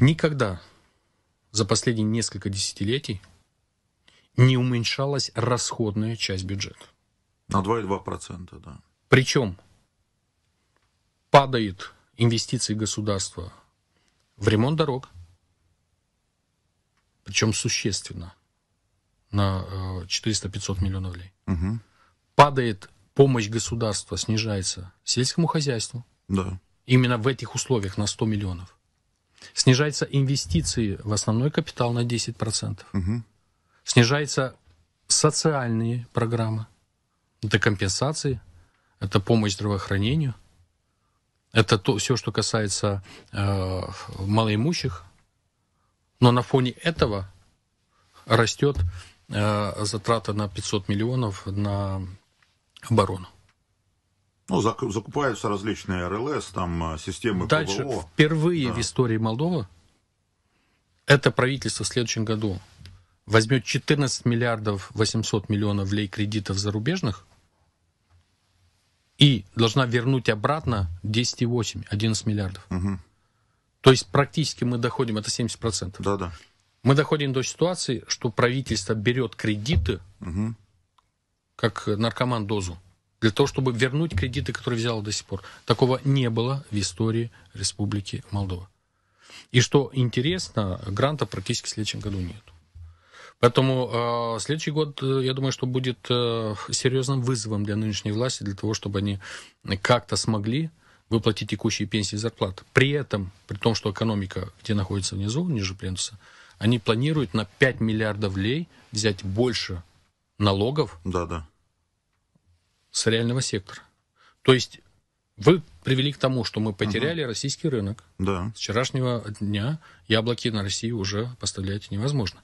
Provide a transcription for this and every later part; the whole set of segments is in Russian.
Никогда за последние несколько десятилетий не уменьшалась расходная часть бюджета. На 2,2%, да. Причем падает инвестиции государства в ремонт дорог, причем существенно, на 400-500 э, миллионов рублей. Угу. Падает помощь государства, снижается сельскому хозяйству. Да. Именно в этих условиях на 100 миллионов. Снижаются инвестиции в основной капитал на 10%. Угу. Снижаются социальные программы. Это компенсации, это помощь здравоохранению, это то, все, что касается э, малоимущих. Но на фоне этого растет э, затрата на 500 миллионов на оборону. Ну, закупаются различные РЛС, там э, системы Дальше, ПВО. впервые да. в истории Молдовы это правительство в следующем году возьмет 14 миллиардов 800 миллионов лей кредитов зарубежных и должна вернуть обратно 10,8, 11 миллиардов. Угу. То есть практически мы доходим, это 70%. Да, да. Мы доходим до ситуации, что правительство берет кредиты угу. как наркоман дозу для того, чтобы вернуть кредиты, которые взяла до сих пор. Такого не было в истории Республики Молдова. И что интересно, гранта практически в следующем году нет. Поэтому э, следующий год, э, я думаю, что будет э, серьезным вызовом для нынешней власти, для того, чтобы они как-то смогли выплатить текущие пенсии и зарплаты. При этом, при том, что экономика, где находится внизу, ниже плинтуса, они планируют на 5 миллиардов лей взять больше налогов, да, да с реального сектора. То есть вы привели к тому, что мы потеряли угу. российский рынок. Да. С вчерашнего дня яблоки на Россию уже поставлять невозможно.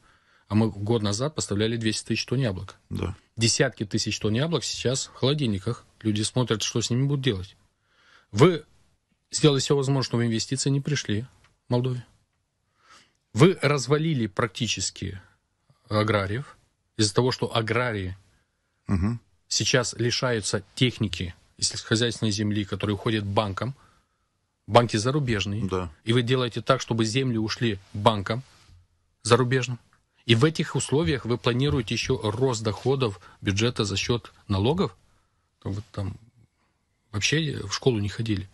А мы год назад поставляли 200 тысяч тонн яблок. Да. Десятки тысяч тонн яблок сейчас в холодильниках. Люди смотрят, что с ними будут делать. Вы сделали все возможное, чтобы инвестиции не пришли в Молдове. Вы развалили практически аграриев из-за того, что аграрии угу сейчас лишаются техники сельскохозяйственной земли, которые уходят банкам, банки зарубежные, да. и вы делаете так, чтобы земли ушли банкам зарубежным, и в этих условиях вы планируете еще рост доходов бюджета за счет налогов, как бы там вообще в школу не ходили.